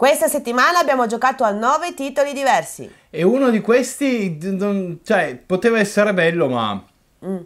Questa settimana abbiamo giocato a nove titoli diversi. E uno di questi, cioè, poteva essere bello, ma... Mm.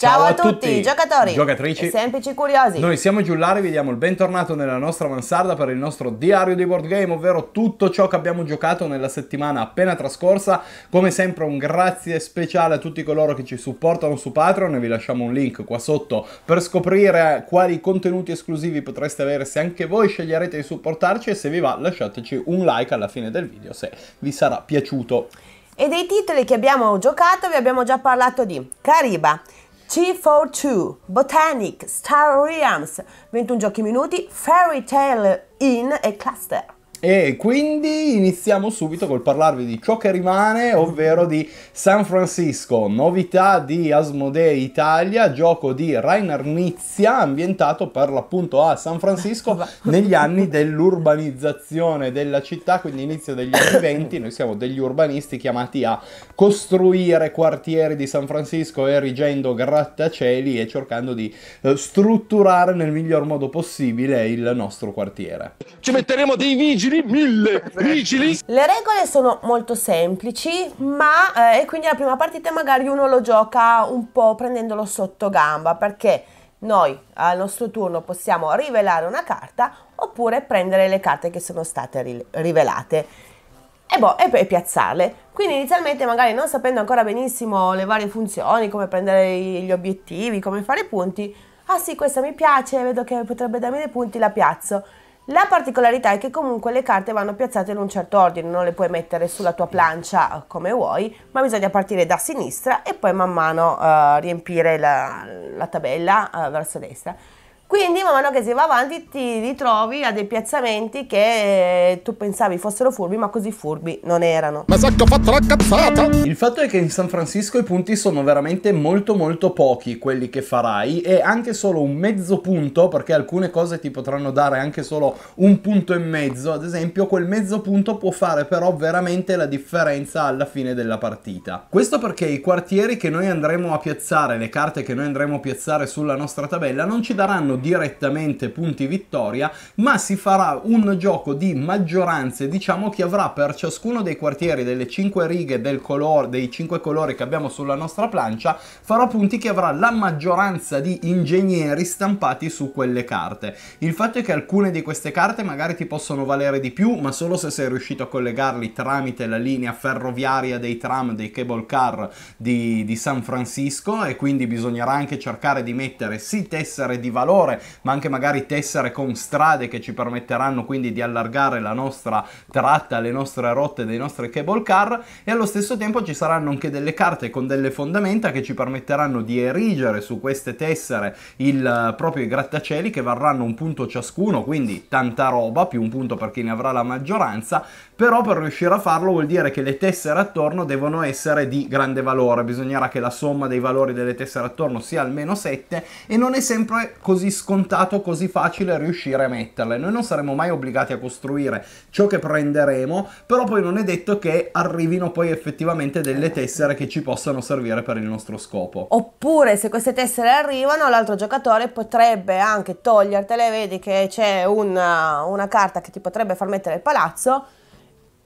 Ciao, Ciao a, tutti, tutti, giocatori, giocatrici e semplici curiosi. Noi siamo Giullari, vi diamo il bentornato nella nostra mansarda per il nostro diario di board game, ovvero tutto ciò che abbiamo giocato nella settimana appena trascorsa. Come sempre un grazie speciale a tutti coloro che ci supportano su Patreon e vi lasciamo un link qua sotto per scoprire quali contenuti esclusivi potreste avere se anche voi sceglierete di supportarci e se vi va lasciateci un like alla fine del video se vi sarà piaciuto. E dei titoli che abbiamo giocato vi abbiamo già parlato di Cariba, T42, Botanic, Star Realms, 21 giochi minuti, Fairy Tale In e Cluster. E quindi iniziamo subito col parlarvi di ciò che rimane, ovvero di San Francisco, novità di Asmodee Italia, gioco di Rainer Nizia, ambientato per l'appunto a San Francisco negli anni dell'urbanizzazione della città, quindi inizio degli anni 20, noi siamo degli urbanisti chiamati a costruire quartieri di San Francisco erigendo grattacieli e cercando di eh, strutturare nel miglior modo possibile il nostro quartiere. Ci metteremo dei vigili vigili, mille esatto. vigili. Le regole sono molto semplici, ma eh, e quindi la prima partita magari uno lo gioca un po' prendendolo sotto gamba, perché noi al nostro turno possiamo rivelare una carta oppure prendere le carte che sono state ri rivelate e, boh, e, e, piazzarle. Quindi inizialmente magari non sapendo ancora benissimo le varie funzioni, come prendere gli obiettivi, come fare i punti, ah sì questa mi piace, vedo che potrebbe darmi dei punti, la piazzo. La particolarità è che comunque le carte vanno piazzate in un certo ordine, non le puoi mettere sulla tua plancia come vuoi, ma bisogna partire da sinistra e poi man mano uh, riempire la, la tabella uh, verso destra. Quindi man mano che si va avanti ti ritrovi a dei piazzamenti che eh, tu pensavi fossero furbi ma così furbi non erano. Ma sai che ho fatto la cazzata! Il fatto è che in San Francisco i punti sono veramente molto molto pochi quelli che farai e anche solo un mezzo punto perché alcune cose ti potranno dare anche solo un punto e mezzo ad esempio quel mezzo punto può fare però veramente la differenza alla fine della partita. Questo perché i quartieri che noi andremo a piazzare, le carte che noi andremo a piazzare sulla nostra tabella non ci daranno direttamente punti vittoria, ma si farà un gioco di maggioranze, diciamo che avrà per ciascuno dei quartieri delle 5 righe del color, dei 5 colori che abbiamo sulla nostra plancia, farà punti che avrà la maggioranza di ingegneri stampati su quelle carte. Il fatto è che alcune di queste carte magari ti possono valere di più, ma solo se sei riuscito a collegarli tramite la linea ferroviaria dei tram, dei cable car di, di San Francisco e quindi bisognerà anche cercare di mettere sì tessere di valore colore, ma anche magari tessere con strade che ci permetteranno quindi di allargare la nostra tratta, le nostre rotte dei nostri cable car e allo stesso tempo ci saranno anche delle carte con delle fondamenta che ci permetteranno di erigere su queste tessere il eh, proprio grattacieli che varranno un punto ciascuno, quindi tanta roba, più un punto per chi ne avrà la maggioranza, però per riuscire a farlo vuol dire che le tessere attorno devono essere di grande valore, bisognerà che la somma dei valori delle tessere attorno sia almeno 7 e non è sempre così scontato, così facile riuscire a metterle. Noi non saremo mai obbligati a costruire ciò che prenderemo, però poi non è detto che arrivino poi effettivamente delle tessere che ci possano servire per il nostro scopo. Oppure se queste tessere arrivano, l'altro giocatore potrebbe anche togliertele, vedi che c'è una, una carta che ti potrebbe far mettere il palazzo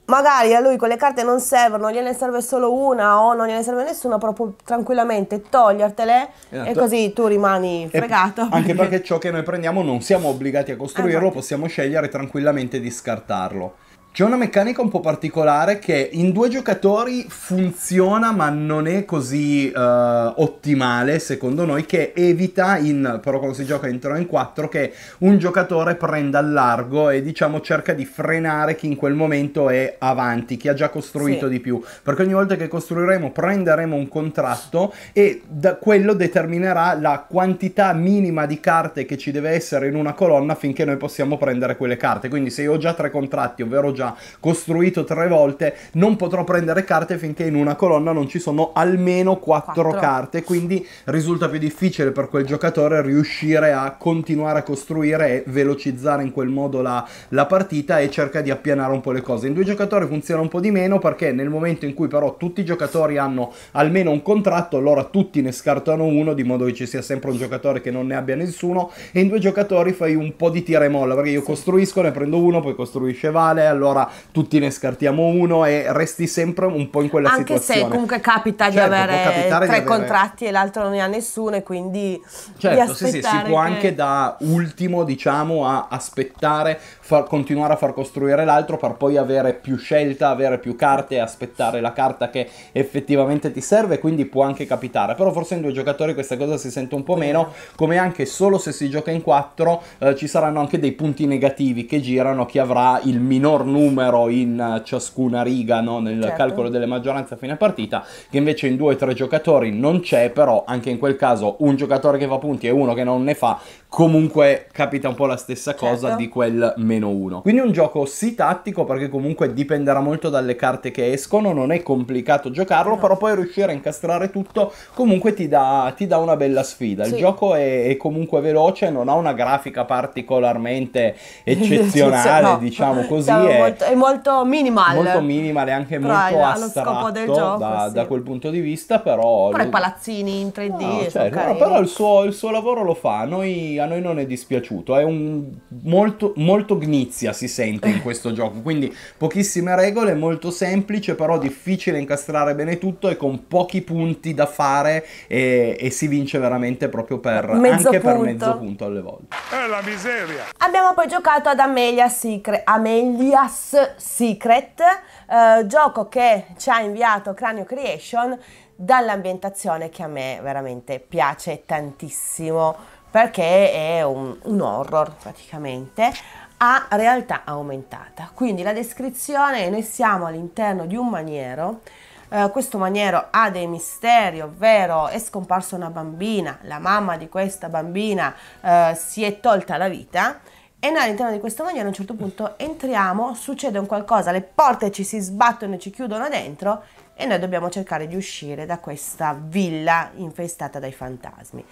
magari a lui quelle carte non servono, gliene serve solo una o non gliene serve nessuna, proprio tranquillamente togliertele esatto. e così tu rimani fregato. E anche perché ciò che noi prendiamo non siamo obbligati a costruirlo, eh, possiamo scegliere tranquillamente di scartarlo. C'è una meccanica un po' particolare che in due giocatori funziona ma non è così uh, ottimale secondo noi che evita in, però quando si gioca in in 4 che un giocatore prenda al largo e diciamo cerca di frenare chi in quel momento è avanti, chi ha già costruito sì. di più, perché ogni volta che costruiremo prenderemo un contratto e da quello determinerà la quantità minima di carte che ci deve essere in una colonna finché noi possiamo prendere quelle carte, quindi se io ho già tre contratti ovvero già già costruito tre volte, non potrò prendere carte finché in una colonna non ci sono almeno quattro, quattro. carte, quindi risulta più difficile per quel giocatore riuscire a continuare a costruire e velocizzare in quel modo la, la partita e cerca di appianare un po' le cose. In due giocatori funziona un po' di meno perché nel momento in cui però tutti i giocatori hanno almeno un contratto, allora tutti ne scartano uno di modo che ci sia sempre un giocatore che non ne abbia nessuno e in due giocatori fai un po' di tira e molla perché io sì. costruisco, ne prendo uno, poi costruisce Vale, allora allora tutti ne scartiamo uno e resti sempre un po' in quella Anche situazione. Anche se comunque capita certo, di avere tre di avere... contratti e l'altro non ne ha nessuno e quindi... Certo, sì, sì, si può che... anche da ultimo diciamo a aspettare, far, continuare a far costruire l'altro per poi avere più scelta, avere più carte e aspettare la carta che effettivamente ti serve, quindi può anche capitare. Però forse in due giocatori questa cosa si sente un po' meno, come anche solo se si gioca in quattro eh, ci saranno anche dei punti negativi che girano chi avrà il minor numero numero in ciascuna riga no? nel certo. calcolo delle maggioranze a fine partita, che invece in due o tre giocatori non c'è, però anche in quel caso un giocatore che fa punti e uno che non ne fa comunque capita un po' la stessa cosa certo. di quel meno 1. Quindi un gioco sì tattico perché comunque dipenderà molto dalle carte che escono, non è complicato giocarlo, no. Esatto. però poi riuscire a incastrare tutto comunque ti dà, ti dà una bella sfida. Sì. Il gioco è, è, comunque veloce, non ha una grafica particolarmente eccezionale, no. diciamo cioè, così. è molto, è molto minimal. Molto minimal e anche però molto astratto gioco, da, sì. da, quel punto di vista, però... Però lui... i palazzini in 3D. No, certo, però il suo, il suo lavoro lo fa. Noi a noi non è dispiaciuto, è un molto, molto gnizia si sente in questo gioco, quindi pochissime regole, molto semplice, però difficile incastrare bene tutto e con pochi punti da fare e, e si vince veramente proprio per, mezzo anche punto. per mezzo punto alle volte. È la miseria! Abbiamo poi giocato ad Amelia Secret, Amelia's Secret, eh, gioco che ci ha inviato Cranio Creation dall'ambientazione che a me veramente piace tantissimo perché è un, un horror praticamente a realtà aumentata. Quindi la descrizione, noi siamo all'interno di un maniero, eh, questo maniero ha dei misteri, ovvero è scomparsa una bambina, la mamma di questa bambina eh, si è tolta la vita e noi all'interno di questa maniera, a un certo punto entriamo, succede un qualcosa, le porte ci si sbattono e ci chiudono dentro e noi dobbiamo cercare di uscire da questa villa infestata dai fantasmi.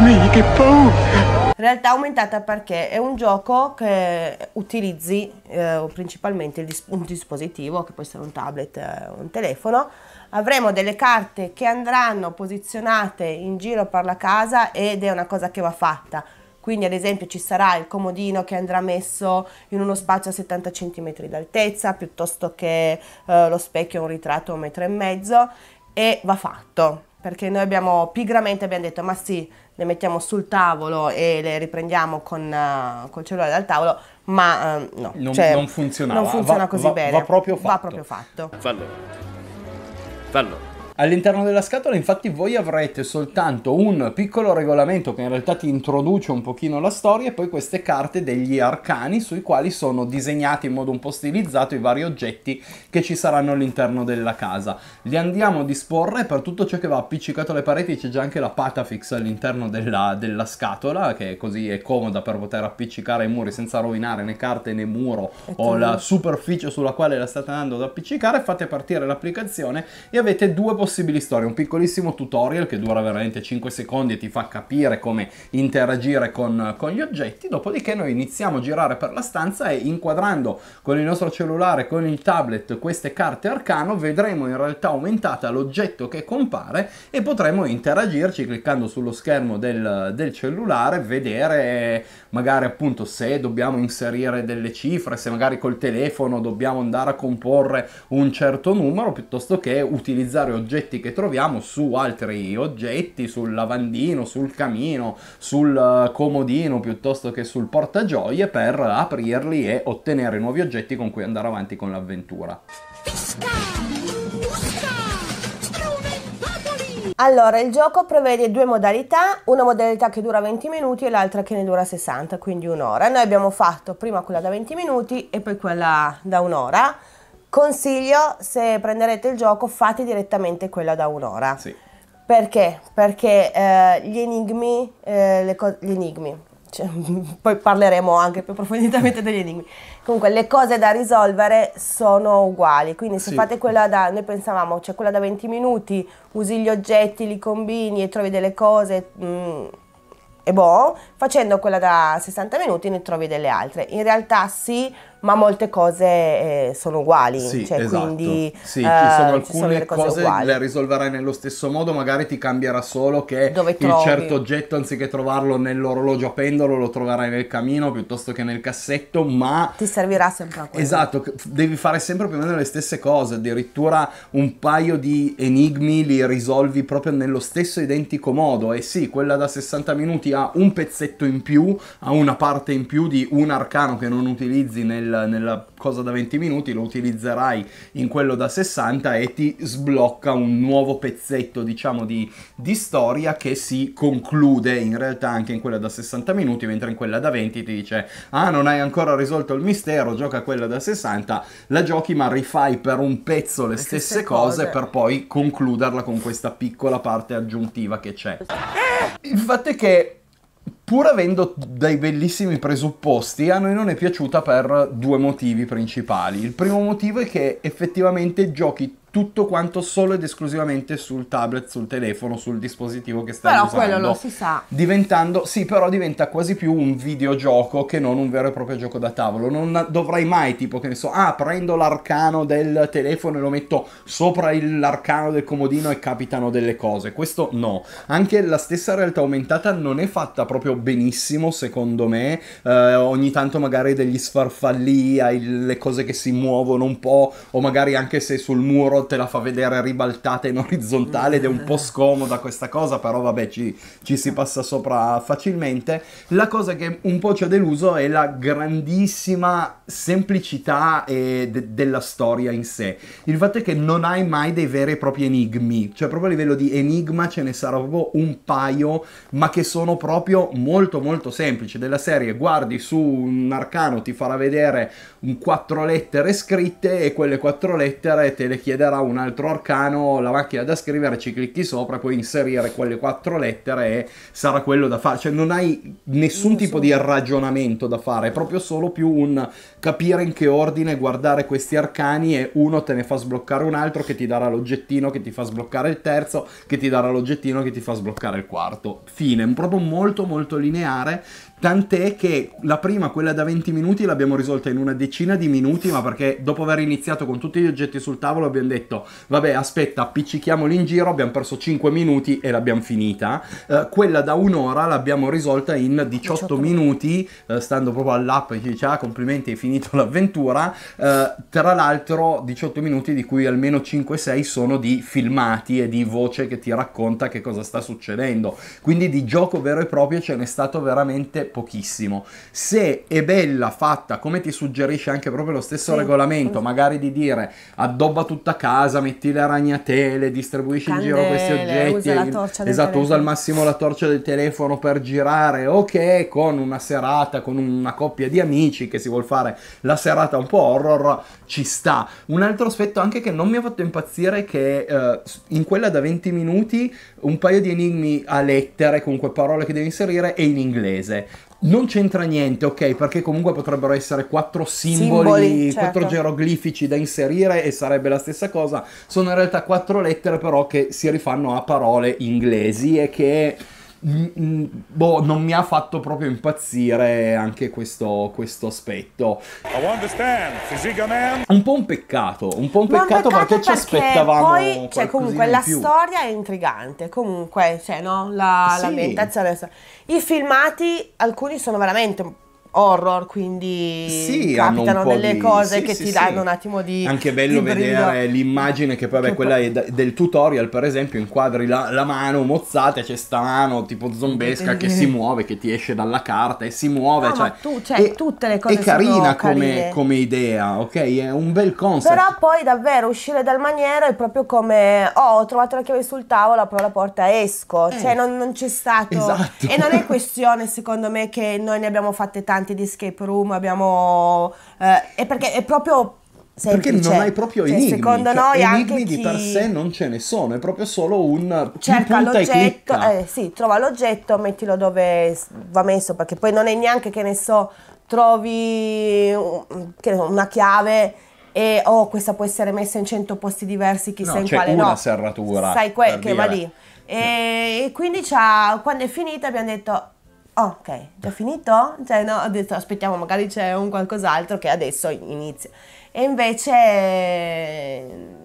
Mi che paura! Realtà aumentata perché è un gioco che utilizzi eh, principalmente dis un dispositivo, che può essere un tablet eh, un telefono. Avremo delle carte che andranno posizionate in giro per la casa ed è una cosa che va fatta quindi ad esempio ci sarà il comodino che andrà messo in uno spazio a 70 cm d'altezza piuttosto che eh, lo specchio un ritratto a un metro e mezzo e va fatto perché noi abbiamo pigramente abbiamo detto ma sì le mettiamo sul tavolo e le riprendiamo con uh, col cellulare dal tavolo ma uh, no non, cioè, non funziona così va, bene va proprio fatto va proprio fatto fallo fallo All'interno della scatola infatti voi avrete soltanto un piccolo regolamento che in realtà ti introduce un pochino la storia e poi queste carte degli arcani sui quali sono disegnati in modo un po' stilizzato i vari oggetti che ci saranno all'interno della casa. Li andiamo a disporre per tutto ciò che va appiccicato alle pareti c'è già anche la patafix all'interno della, della scatola che è così è comoda per poter appiccicare i muri senza rovinare né carte né muro o la superficie sulla quale la state andando ad appiccicare. Fate partire l'applicazione e avete due possibilità possibili storie, un piccolissimo tutorial che dura veramente 5 secondi e ti fa capire come interagire con, con gli oggetti, dopodiché noi iniziamo a girare per la stanza e inquadrando con il nostro cellulare, con il tablet queste carte arcano, vedremo in realtà aumentata l'oggetto che compare e potremo interagirci cliccando sullo schermo del, del cellulare, vedere magari appunto se dobbiamo inserire delle cifre, se magari col telefono dobbiamo andare a comporre un certo numero piuttosto che utilizzare oggetti oggetti che troviamo su altri oggetti, sul lavandino, sul camino, sul eh, comodino piuttosto che sul portagioie per aprirli e ottenere nuovi oggetti con cui andare avanti con l'avventura. Allora, il gioco prevede due modalità, una modalità che dura 20 minuti e l'altra che ne dura 60, quindi un'ora. Noi abbiamo fatto prima quella da 20 minuti e poi quella da un'ora. Consiglio, se prenderete il gioco, fate direttamente quella da un'ora. Sì. Perché? Perché eh, gli enigmi, eh, co- gli enigmi. Cioè, poi parleremo anche più approfonditamente degli enigmi. Comunque, le cose da risolvere sono uguali. Quindi, se sì. fate quella da. Noi pensavamo, c'è cioè quella da 20 minuti, usi gli oggetti, li combini e trovi delle cose. Mh, mm, e boh, facendo quella da 60 minuti ne trovi delle altre. In realtà, sì, ma molte cose eh, sono uguali. Sì, cioè, esatto. quindi, sì, eh, ci sono alcune ci sono cose, cose le risolverai nello stesso modo, magari ti cambierà solo che Dove il certo oggetto, anziché trovarlo nell'orologio a pendolo, lo troverai nel camino piuttosto che nel cassetto, ma... Ti servirà sempre a quello. Esatto, devi fare sempre più o meno le stesse cose, addirittura un paio di enigmi li risolvi proprio nello stesso identico modo. E sì, quella da 60 minuti ha un pezzetto in più, ha una parte in più di un arcano che non utilizzi nel nel, nella cosa da 20 minuti, lo utilizzerai in quello da 60 e ti sblocca un nuovo pezzetto diciamo di, di storia che si conclude in realtà anche in quella da 60 minuti, mentre in quella da 20 ti dice ah non hai ancora risolto il mistero, gioca quella da 60, la giochi ma rifai per un pezzo le, le stesse, stesse cose, cose per poi concluderla con questa piccola parte aggiuntiva che c'è. Eh! Il fatto è che pur avendo dei bellissimi presupposti, a noi non è piaciuta per due motivi principali. Il primo motivo è che effettivamente giochi tutto quanto solo ed esclusivamente sul tablet, sul telefono, sul dispositivo che stai però usando. Però quello lo si sa. Diventando, sì, però diventa quasi più un videogioco che non un vero e proprio gioco da tavolo. Non dovrai mai, tipo, che ne so, ah, prendo l'arcano del telefono e lo metto sopra il, l'arcano del comodino e capitano delle cose. Questo no. Anche la stessa realtà aumentata non è fatta proprio benissimo, secondo me. Eh, ogni tanto magari degli sfarfalli, hai le cose che si muovono un po', o magari anche se sul muro te la fa vedere ribaltata in orizzontale ed è un po' eh. scomoda questa cosa, però vabbè ci, ci si passa sopra facilmente. La cosa che un po' ci ha deluso è la grandissima semplicità e de- della storia in sé. Il fatto è che non hai mai dei veri e propri enigmi, cioè proprio a livello di enigma ce ne sarà proprio un paio, ma che sono proprio molto molto semplice della serie guardi su un arcano ti farà vedere un quattro lettere scritte e quelle quattro lettere te le chiederà un altro arcano la macchina da scrivere ci clicchi sopra puoi inserire quelle quattro lettere e sarà quello da fare cioè non hai nessun non tipo so. di ragionamento da fare è proprio solo più un capire in che ordine guardare questi arcani e uno te ne fa sbloccare un altro che ti darà l'oggettino che ti fa sbloccare il terzo che ti darà l'oggettino che ti fa sbloccare il quarto fine proprio molto molto sottolineare Tant'è che la prima, quella da 20 minuti, l'abbiamo risolta in una decina di minuti, ma perché dopo aver iniziato con tutti gli oggetti sul tavolo abbiamo detto, vabbè aspetta, appiccichiamoli in giro, abbiamo perso 5 minuti e l'abbiamo finita. Eh, quella da un'ora l'abbiamo risolta in 18, 18 minuti, eh, stando proprio all'app e dice, ah complimenti, hai finito l'avventura. Eh, tra l'altro 18 minuti di cui almeno 5-6 sono di filmati e di voce che ti racconta che cosa sta succedendo. Quindi di gioco vero e proprio ce n'è stato veramente pochissimo. Se è bella fatta, come ti suggerisce anche proprio lo stesso sì. regolamento, magari di dire addobba tutta casa, metti le ragnatele, distribuisci Candele, in giro questi oggetti. Usa esatto, telefono. usa al massimo la torcia del telefono per girare. Ok, con una serata, con una coppia di amici che si vuole fare la serata un po' horror, ci sta. Un altro aspetto anche che non mi ha fatto impazzire è che eh, in quella da 20 minuti un paio di enigmi a lettere, comunque parole che devi inserire, è in inglese non c'entra niente, ok, perché comunque potrebbero essere quattro simboli, simboli certo. quattro geroglifici da inserire e sarebbe la stessa cosa. Sono in realtà quattro lettere però che si rifanno a parole inglesi e che boh, non mi ha fatto proprio impazzire anche questo, questo aspetto. Un po' un peccato, un po' un peccato, un peccato perché, perché, ci aspettavamo. Poi, cioè, comunque la storia è intrigante, comunque, cioè, no? La, sì. L'ambientazione. I filmati, alcuni sono veramente horror, quindi sì, capitano delle di... cose sì, che sì, ti danno un attimo di... Anche bello di vedere l'immagine che poi, vabbè, che quella poi... del tutorial, per esempio, inquadri la, la mano mozzata, c'è sta mano tipo zombesca che si muove, che ti esce dalla carta e si muove. No, ah, cioè, tu, cioè, e, tutte le cose... È carina come, come, idea, ok? È un bel concept. Però poi davvero uscire dal maniero è proprio come, oh, ho trovato la chiave sul tavolo, apro la porta, esco. Cioè, eh. Cioè non, non c'è stato... Esatto. E non è questione, secondo me, che noi ne abbiamo fatte tante tanti di escape room, abbiamo... Eh, è perché è proprio Semplice. Perché non hai proprio cioè, enigmi. Secondo cioè, noi enigmi di chi... per sé non ce ne sono, è proprio solo un cerca l'oggetto, eh, sì, trova l'oggetto, mettilo dove va messo, perché poi non è neanche che ne so, trovi che ne so, una chiave e oh, questa può essere messa in 100 posti diversi, chissà no, in quale una no. serratura. Sai que- che dire. va lì. E, e quindi quando è finita abbiamo detto oh, ok, già finito? Cioè, no, ho detto, aspettiamo, magari c'è un qualcos'altro che adesso inizia. E invece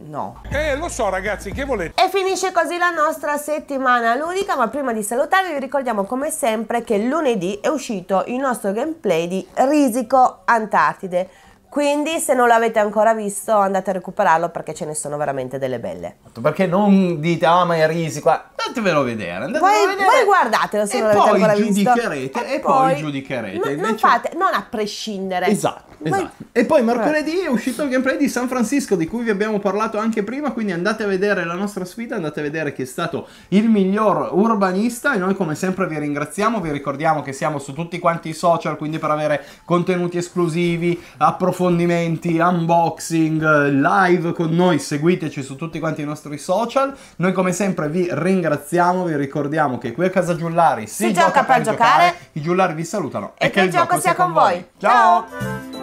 no. Eh, lo so ragazzi, che volete? E finisce così la nostra settimana ludica, ma prima di salutarvi vi ricordiamo come sempre che lunedì è uscito il nostro gameplay di Risico Antartide. Quindi se non l'avete ancora visto andate a recuperarlo perché ce ne sono veramente delle belle. Esatto, perché non dite ah ma è risi qua, andatevelo a vedere, andatevelo poi, a vedere. Poi guardatelo se non l'avete ancora visto. E, e poi giudicherete. Non, invece... fate, non a prescindere. Esatto, esatto. E poi mercoledì è uscito il gameplay di San Francisco di cui vi abbiamo parlato anche prima, quindi andate a vedere la nostra sfida, andate a vedere chi è stato il miglior urbanista e noi come sempre vi ringraziamo, vi ricordiamo che siamo su tutti quanti i social, quindi per avere contenuti esclusivi, approfondimenti approfondimenti, unboxing, live con noi, seguiteci su tutti quanti i nostri social. Noi come sempre vi ringraziamo, vi ricordiamo che qui a Casa Giullari si, si gioca, gioca per giocare, giocare, i Giullari vi salutano e, e che, che, il gioco sia con voi. Ciao.